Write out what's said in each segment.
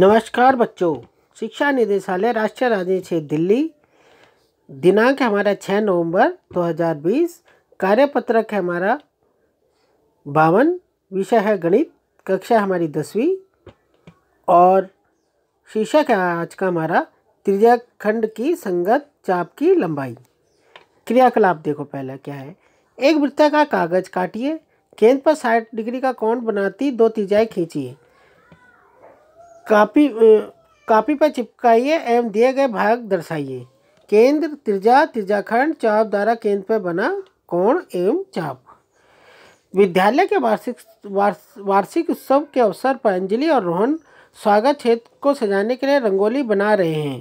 नमस्कार बच्चों शिक्षा निदेशालय राष्ट्रीय राजनीति क्षेत्र दिल्ली दिनांक हमारा 6 नवंबर 2020 कार्यपत्रक है हमारा बावन विषय है गणित कक्षा हमारी दसवीं और शीर्षक है आज का हमारा त्रिजाखंड खंड की संगत चाप की लंबाई क्रियाकलाप देखो पहला क्या है एक वृत्ता का कागज काटिए केंद्र पर साठ डिग्री का कौन बनाती दो त्रिज्याएँ खींचिए कापी कापी पर चिपकाइए एवं दिए गए भाग दर्शाइए केंद्र त्रिजा त्रिजाखंड चाप द्वारा केंद्र पर बना कोण एवं चाप विद्यालय के वार्षिक वार्षिक उत्सव के अवसर पर अंजलि और रोहन स्वागत क्षेत्र को सजाने के लिए रंगोली बना रहे हैं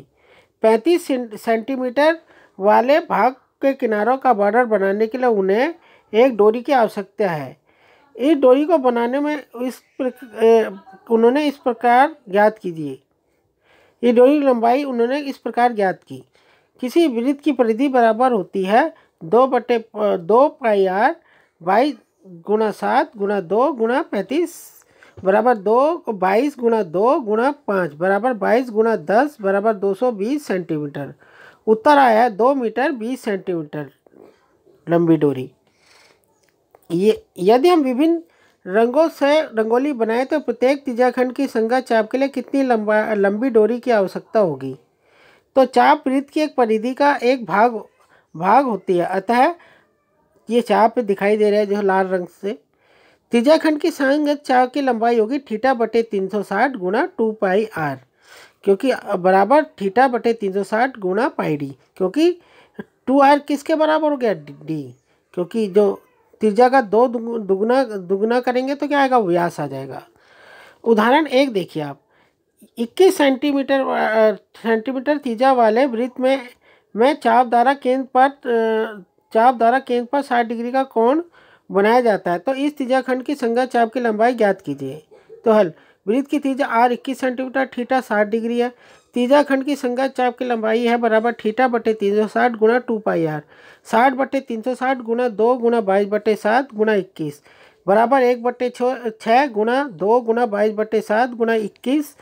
पैंतीस सेंटीमीटर वाले भाग के किनारों का बॉर्डर बनाने के लिए उन्हें एक डोरी की आवश्यकता है इस डोरी को बनाने में इस उन्होंने इस प्रकार ज्ञात की दिए ये डोरी लंबाई उन्होंने इस प्रकार ज्ञात की किसी वृत्त की परिधि बराबर होती है दो बटे दो पाई आर बाईस गुणा सात गुणा दो गुणा पैंतीस बराबर दो बाईस गुणा दो गुणा पाँच बराबर बाईस गुणा दस बराबर दो सौ बीस सेंटीमीटर उत्तर आया है दो मीटर बीस सेंटीमीटर लंबी डोरी ये यदि हम विभिन्न रंगों से रंगोली बनाए तो प्रत्येक तीजाखंड की संगा चाप के लिए कितनी लंबा लंबी डोरी की आवश्यकता होगी तो चाप वृत्त की एक परिधि का एक भाग भाग होती है अतः ये चाप दिखाई दे रहा है जो लाल रंग से तीजाखंड की संग चाप की लंबाई होगी ठीटा बटे तीन सौ साठ गुणा टू पाई आर क्योंकि बराबर ठीटा बटे तीन सौ साठ गुणा पाई डी क्योंकि टू आर किसके बराबर हो गया डी क्योंकि जो त्रिज्या का दो दुगुना दुगुना करेंगे तो क्या आएगा व्यास आ जाएगा उदाहरण एक देखिए आप 21 सेंटीमीटर सेंटीमीटर त्रिज्या वाले वृत्त में मैं चाप द्वारा केंद्र पर चाप द्वारा केंद्र पर 60 डिग्री का कोण बनाया जाता है तो इस त्रिज्या खंड की संज्ञा चाप की लंबाई ज्ञात कीजिए तो हल वृत्त की त्रिज्या आर इक्कीस सेंटीमीटर ठीठा साठ डिग्री है तीजा खंड की संगत चाप की लंबाई है बराबर ठीठा बटे तीन सौ साठ गुणा टू पाई आर साठ बटे तीन सौ साठ गुणा दो गुणा बाईस बटे सात गुणा इक्कीस बराबर एक बटे छः गुणा दो गुणा बाईस बटे सात गुणा इक्कीस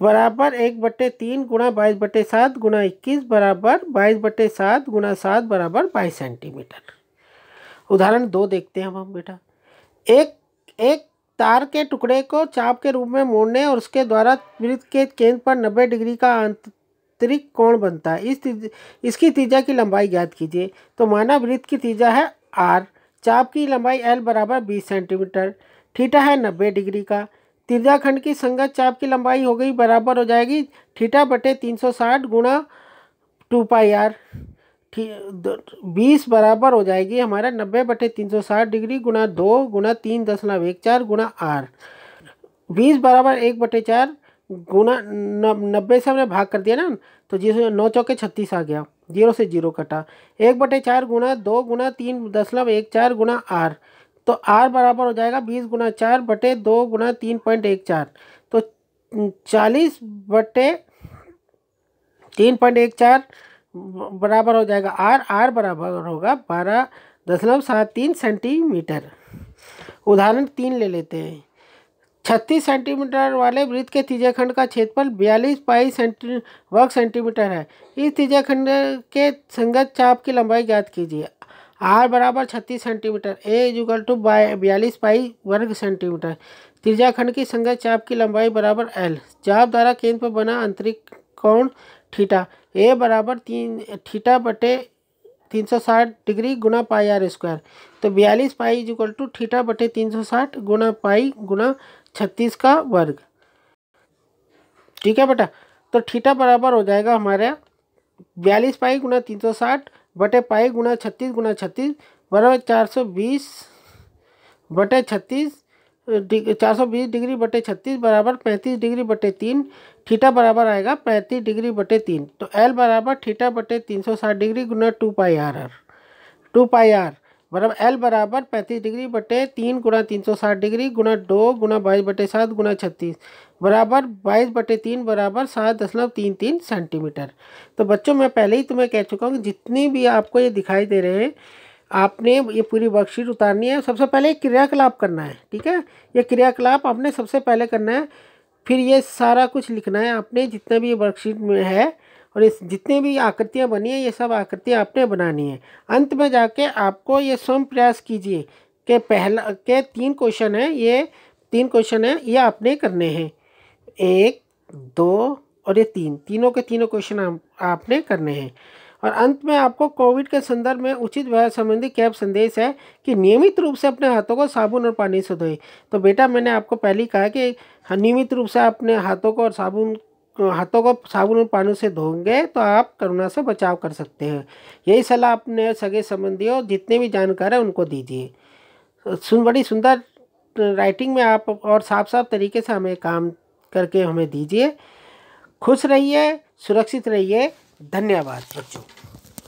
बराबर एक बटे तीन गुणा बाईस बटे सात गुणा इक्कीस बराबर बाईस बटे सात गुणा सात बराबर बाईस सेंटीमीटर उदाहरण दो देखते हैं हम बेटा एक एक तार के टुकड़े को चाप के रूप में मोड़ने और उसके द्वारा वृत्त के केंद्र पर 90 डिग्री का आंतरिक कोण बनता है इस इसकी तीजा की लंबाई ज्ञात कीजिए तो माना वृत्त की तीजा है आर चाप की लंबाई एल बराबर बीस सेंटीमीटर ठीठा है नब्बे डिग्री का तीजा खंड की संगत चाप की लंबाई हो गई बराबर हो जाएगी ठीठा बटे तीन सौ साठ गुणा टू पाई आर बीस बराबर हो जाएगी हमारा नब्बे बटे तीन सौ साठ डिग्री गुणा दो गुणा तीन दशमलव एक चार गुणा आर बीस बराबर एक बटे चार गुना नब्बे से हमने भाग कर दिया ना तो जीरो नौ चौके छत्तीस आ गया जीरो से जीरो कटा एक बटे चार गुना दो गुना तीन दशमलव एक चार गुना आर तो आर बराबर हो जाएगा बीस गुना चार बटे दो गुना तीन पॉइंट एक चार तो चालीस बटे तीन पॉइंट एक चार बराबर हो जाएगा आर आर बराबर होगा बारह दशमलव सात तीन सेंटीमीटर उदाहरण तीन ले लेते हैं छत्तीस सेंटीमीटर वाले वृत्त के तीजे खंड का क्षेत्रफल बयालीस पाई सेंटी वर्ग सेंटीमीटर है इस तीजे खंड के संगत चाप की लंबाई ज्ञात कीजिए आर बराबर छत्तीस सेंटीमीटर ए इजुगल टू बयालीस पाई वर्ग सेंटीमीटर त्रिज्या खंड की संगत चाप की लंबाई बराबर एल चाप द्वारा केंद्र पर बना आंतरिक कौन थीटा ए बराबर तीन थीटा बटे तीन सौ साठ डिग्री गुना पाई आर स्क्वायर तो बयालीस pi is equal to theta बटे तीन सौ साठ गुना पाई गुना छत्तीस का वर्ग ठीक है बेटा तो थीटा बराबर हो जाएगा हमारे बयालीस पाई गुना तीन सौ साठ बटे पाई गुना छत्तीस गुना छत्तीस बराबर चार सौ बीस बटे छत्तीस चार सौ बीस डिग्री बटे छत्तीस बराबर पैंतीस डिग्री बटे तीन ठीटा बराबर आएगा पैंतीस डिग्री बटे तीन तो एल बराबर ठीठा बटे तीन सौ साठ डिग्री गुना two pi R R two pi R बराबर एल बराबर पैंतीस डिग्री बटे तीन गुना तीन सौ साठ डिग्री गुना दो गुना बाईस बटे सात गुना छत्तीस बराबर बाईस बटे तीन बराबर सात दशमलव तीन तीन सेंटीमीटर तो बच्चों मैं पहले ही तुम्हें कह चुका हूँ जितनी भी आपको ये दिखाई दे रहे हैं आपने ये पूरी वर्कशीट उतारनी है सबसे पहले क्रियाकलाप करना है ठीक है ये क्रियाकलाप आपने सबसे पहले करना है फिर ये सारा कुछ लिखना है आपने जितना भी वर्कशीट में है और इस जितने भी आकृतियाँ बनी है ये सब आकृतियाँ आपने बनानी है अंत में जाके आपको ये स्वयं प्रयास कीजिए के पहला के तीन क्वेश्चन है ये तीन क्वेश्चन है ये आपने करने हैं एक दो और ये तीन तीनों के तीनों क्वेश्चन आपने करने हैं और अंत में आपको कोविड के संदर्भ में उचित व्यवहार संबंधी कैब संदेश है कि नियमित रूप से अपने हाथों को साबुन और पानी से धोए तो बेटा मैंने आपको पहले ही कहा कि नियमित रूप से अपने हाथों को और साबुन हाथों को साबुन और पानी से धोएंगे तो आप कोरोना से बचाव कर सकते हैं यही सलाह अपने सगे संबंधी और जितने भी जानकार हैं उनको दीजिए सुन बड़ी सुंदर राइटिंग में आप और साफ साफ तरीके से हमें काम करके हमें दीजिए खुश रहिए सुरक्षित रहिए धन्यवाद बच्चों